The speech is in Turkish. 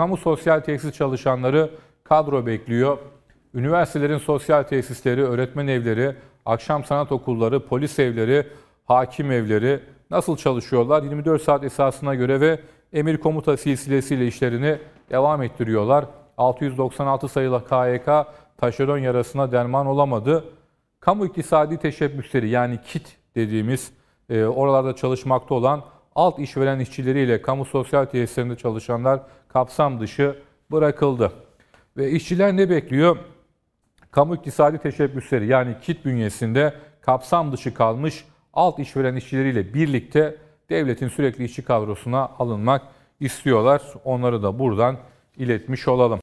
Kamu sosyal tesis çalışanları kadro bekliyor. Üniversitelerin sosyal tesisleri, öğretmen evleri, akşam sanat okulları, polis evleri, hakim evleri nasıl çalışıyorlar? 24 saat esasına göre ve emir komuta silsilesiyle işlerini devam ettiriyorlar. 696 sayılı KYK taşeron yarasına derman olamadı. Kamu iktisadi teşebbüsleri yani KIT dediğimiz e, oralarda çalışmakta olan alt işveren işçileriyle kamu sosyal tesislerinde çalışanlar kapsam dışı bırakıldı. Ve işçiler ne bekliyor? Kamu iktisadi teşebbüsleri yani kit bünyesinde kapsam dışı kalmış alt işveren işçileriyle birlikte devletin sürekli işçi kadrosuna alınmak istiyorlar. Onları da buradan iletmiş olalım.